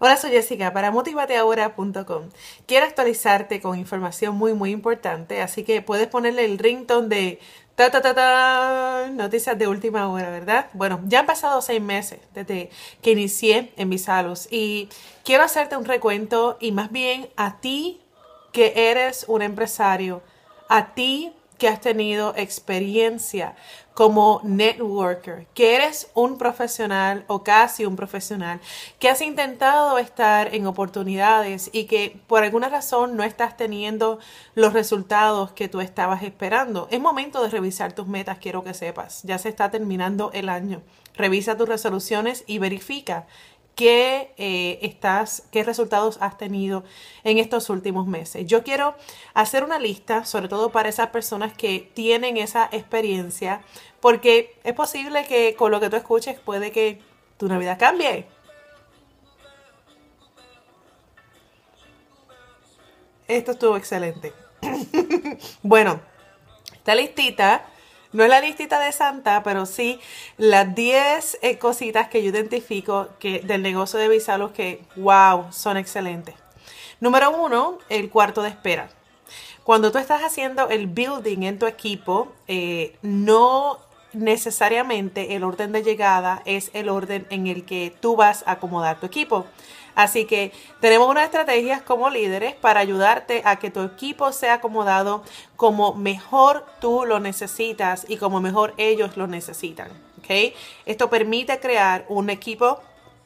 Hola, soy Jessica para motivateahora.com. Quiero actualizarte con información muy muy importante, así que puedes ponerle el ringtone de ta ta noticias de última hora, ¿verdad? Bueno, ya han pasado seis meses desde que inicié en mis salos y quiero hacerte un recuento y más bien a ti que eres un empresario, a ti que has tenido experiencia como networker, que eres un profesional o casi un profesional, que has intentado estar en oportunidades y que por alguna razón no estás teniendo los resultados que tú estabas esperando. Es momento de revisar tus metas, quiero que sepas. Ya se está terminando el año. Revisa tus resoluciones y verifica qué, eh, estás, qué resultados has tenido en estos últimos meses. Yo quiero hacer una lista, sobre todo para esas personas que tienen esa experiencia, porque es posible que con lo que tú escuches puede que tu Navidad cambie. Esto estuvo excelente. bueno, está listita no es la listita de Santa, pero sí las 10 eh, cositas que yo identifico que, del negocio de Bisalos que, wow, son excelentes. Número uno, el cuarto de espera. Cuando tú estás haciendo el building en tu equipo, eh, no necesariamente el orden de llegada es el orden en el que tú vas a acomodar tu equipo. Así que tenemos unas estrategias como líderes para ayudarte a que tu equipo sea acomodado como mejor tú lo necesitas y como mejor ellos lo necesitan. Esto permite crear un equipo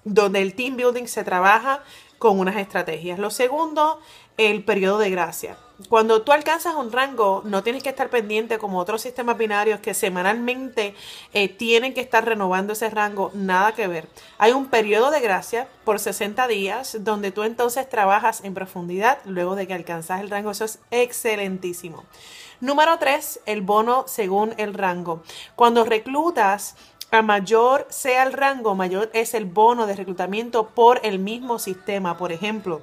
donde el team building se trabaja con unas estrategias. Lo segundo, el periodo de gracia cuando tú alcanzas un rango, no tienes que estar pendiente como otros sistemas binarios que semanalmente eh, tienen que estar renovando ese rango, nada que ver. Hay un periodo de gracia por 60 días donde tú entonces trabajas en profundidad luego de que alcanzas el rango. Eso es excelentísimo. Número 3, el bono según el rango. Cuando reclutas a mayor sea el rango, mayor es el bono de reclutamiento por el mismo sistema. Por ejemplo,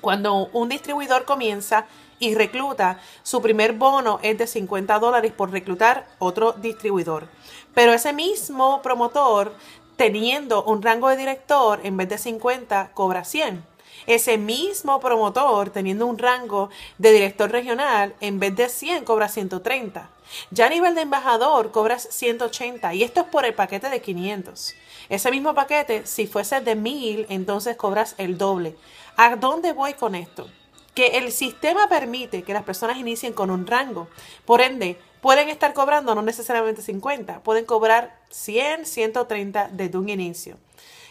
cuando un distribuidor comienza y recluta, su primer bono es de 50 dólares por reclutar otro distribuidor. Pero ese mismo promotor, teniendo un rango de director, en vez de 50, cobra 100. Ese mismo promotor, teniendo un rango de director regional, en vez de 100 cobra 130. Ya a nivel de embajador cobras 180 y esto es por el paquete de 500. Ese mismo paquete, si fuese de 1000, entonces cobras el doble. ¿A dónde voy con esto? Que el sistema permite que las personas inicien con un rango. Por ende, pueden estar cobrando no necesariamente 50, pueden cobrar 100, 130 desde un inicio.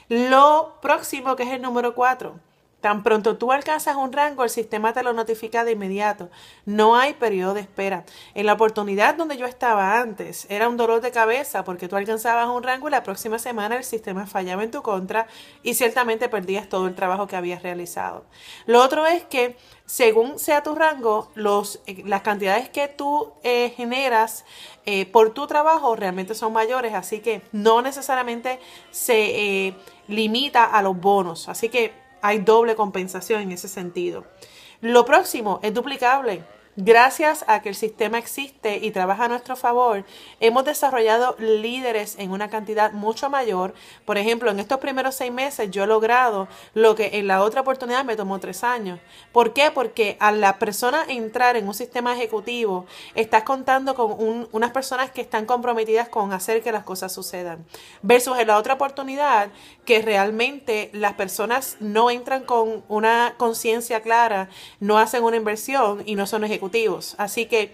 Lo próximo que es el número 4, Tan pronto tú alcanzas un rango, el sistema te lo notifica de inmediato. No hay periodo de espera. En la oportunidad donde yo estaba antes, era un dolor de cabeza porque tú alcanzabas un rango y la próxima semana el sistema fallaba en tu contra y ciertamente perdías todo el trabajo que habías realizado. Lo otro es que según sea tu rango, eh, las cantidades que tú eh, generas eh, por tu trabajo realmente son mayores, así que no necesariamente se limita a los bonos. Así que hay doble compensación en ese sentido. Lo próximo es duplicable. Gracias a que el sistema existe y trabaja a nuestro favor, hemos desarrollado líderes en una cantidad mucho mayor. Por ejemplo, en estos primeros seis meses yo he logrado lo que en la otra oportunidad me tomó tres años. ¿Por qué? Porque a la persona entrar en un sistema ejecutivo, estás contando con unas personas que están comprometidas con hacer que las cosas sucedan. Versus en la otra oportunidad, que realmente las personas no entran con una conciencia clara, no hacen una inversión y no son ejecutivos Así que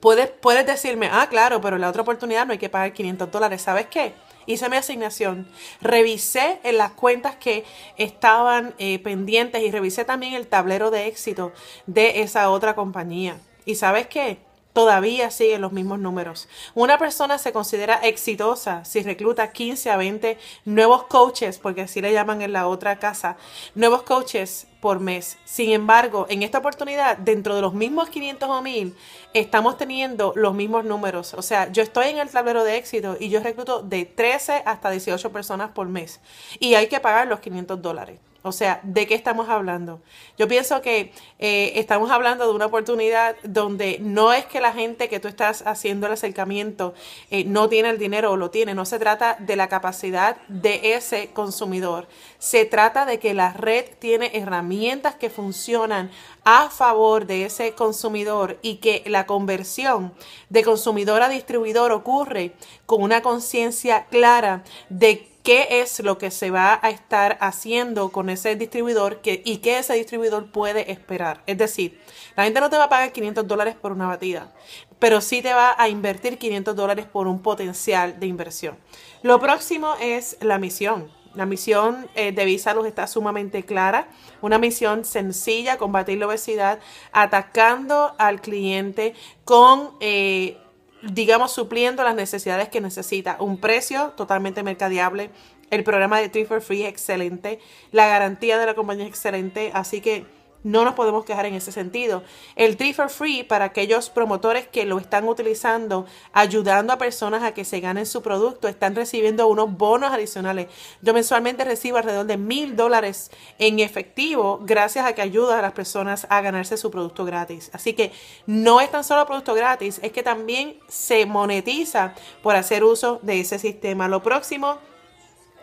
puedes, puedes decirme, ah, claro, pero la otra oportunidad no hay que pagar 500 dólares. ¿Sabes qué? hice mi asignación, revisé en las cuentas que estaban eh, pendientes y revisé también el tablero de éxito de esa otra compañía. ¿Y sabes qué? Todavía siguen los mismos números. Una persona se considera exitosa si recluta 15 a 20 nuevos coaches, porque así le llaman en la otra casa, nuevos coaches mes. Sin embargo, en esta oportunidad, dentro de los mismos 500 o 1000, estamos teniendo los mismos números. O sea, yo estoy en el tablero de éxito y yo recluto de 13 hasta 18 personas por mes. Y hay que pagar los 500 dólares. O sea, ¿de qué estamos hablando? Yo pienso que eh, estamos hablando de una oportunidad donde no es que la gente que tú estás haciendo el acercamiento eh, no tiene el dinero o lo tiene, no se trata de la capacidad de ese consumidor, se trata de que la red tiene herramientas que funcionan a favor de ese consumidor y que la conversión de consumidor a distribuidor ocurre con una conciencia clara de qué es lo que se va a estar haciendo con ese distribuidor y qué ese distribuidor puede esperar. Es decir, la gente no te va a pagar 500 dólares por una batida, pero sí te va a invertir 500 dólares por un potencial de inversión. Lo próximo es la misión. La misión eh, de VisaLux está sumamente clara, una misión sencilla, combatir la obesidad, atacando al cliente con... Eh, digamos, supliendo las necesidades que necesita. Un precio totalmente mercadeable. El programa de Tree for Free es excelente. La garantía de la compañía es excelente. Así que no nos podemos quejar en ese sentido. El Tree for Free para aquellos promotores que lo están utilizando, ayudando a personas a que se ganen su producto, están recibiendo unos bonos adicionales. Yo mensualmente recibo alrededor de mil dólares en efectivo gracias a que ayuda a las personas a ganarse su producto gratis. Así que no es tan solo producto gratis, es que también se monetiza por hacer uso de ese sistema. Lo próximo,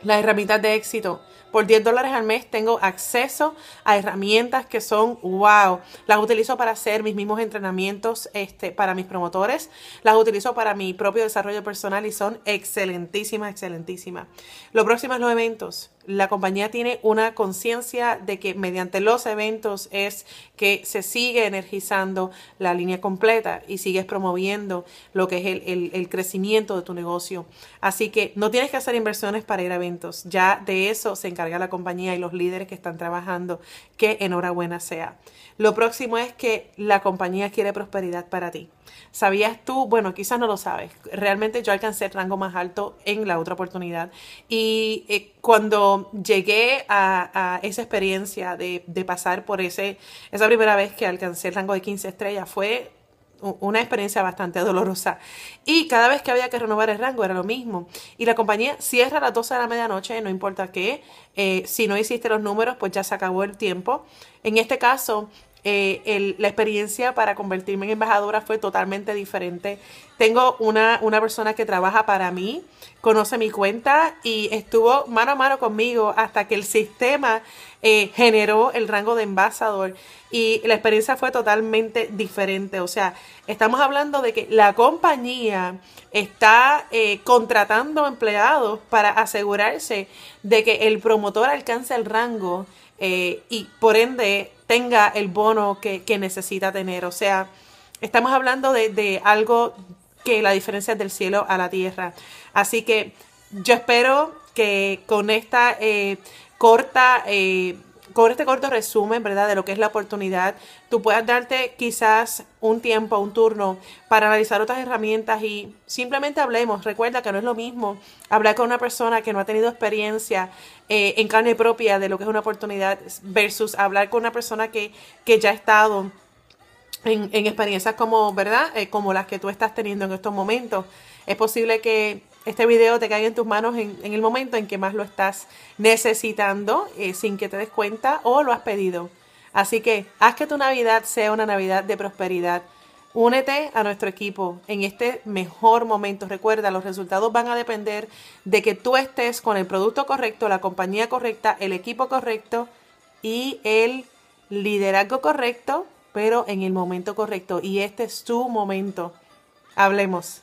las herramientas de éxito. Por 10 dólares al mes tengo acceso a herramientas que son wow. Las utilizo para hacer mis mismos entrenamientos este, para mis promotores. Las utilizo para mi propio desarrollo personal y son excelentísimas, excelentísimas. Lo próximo es los eventos. La compañía tiene una conciencia de que mediante los eventos es que se sigue energizando la línea completa y sigues promoviendo lo que es el, el crecimiento de tu negocio. Así que no tienes que hacer inversiones para ir a eventos. Ya de eso se encarga la compañía y los líderes que están trabajando, que enhorabuena sea. Lo próximo es que la compañía quiere prosperidad para ti. ¿Sabías tú? Bueno, quizás no lo sabes. Realmente yo alcancé el rango más alto en la otra oportunidad. Y eh, cuando llegué a, esa experiencia de, de, pasar por ese, esa primera vez que alcancé el rango de 15 estrellas, fue una experiencia bastante dolorosa. Y cada vez que había que renovar el rango era lo mismo. Y la compañía cierra a las 12 de la medianoche, no importa qué. Eh, si no hiciste los números, pues ya se acabó el tiempo. En este caso, eh, la experiencia para convertirme en embajadora fue totalmente diferente. Tengo una, una persona que trabaja para mí, conoce mi cuenta y estuvo mano a mano conmigo hasta que el sistema eh, generó el rango de embajador y la experiencia fue totalmente diferente. O sea, estamos hablando de que la compañía está eh, contratando empleados para asegurarse de que el promotor alcance el rango y por ende tenga el bono que, necesita tener. O sea, estamos hablando de, algo que la diferencia es del cielo a la tierra. Así que yo espero que con esta eh, corta eh, con este corto resumen, ¿verdad? De lo que es la oportunidad, tú puedas darte quizás un tiempo, un turno para analizar otras herramientas y simplemente hablemos. Recuerda que no es lo mismo hablar con una persona que no ha tenido experiencia eh, en carne propia de lo que es una oportunidad versus hablar con una persona que, ya ha estado en, experiencias como, ¿verdad? Eh, como las que tú estás teniendo en estos momentos. Es posible que este video te cae en tus manos en, el momento en que más lo estás necesitando eh, sin que te des cuenta o lo has pedido. Así que haz que tu Navidad sea una Navidad de prosperidad. Únete a nuestro equipo en este mejor momento. Recuerda, los resultados van a depender de que tú estés con el producto correcto, la compañía correcta, el equipo correcto y el liderazgo correcto, pero en el momento correcto. Y este es tu momento. Hablemos.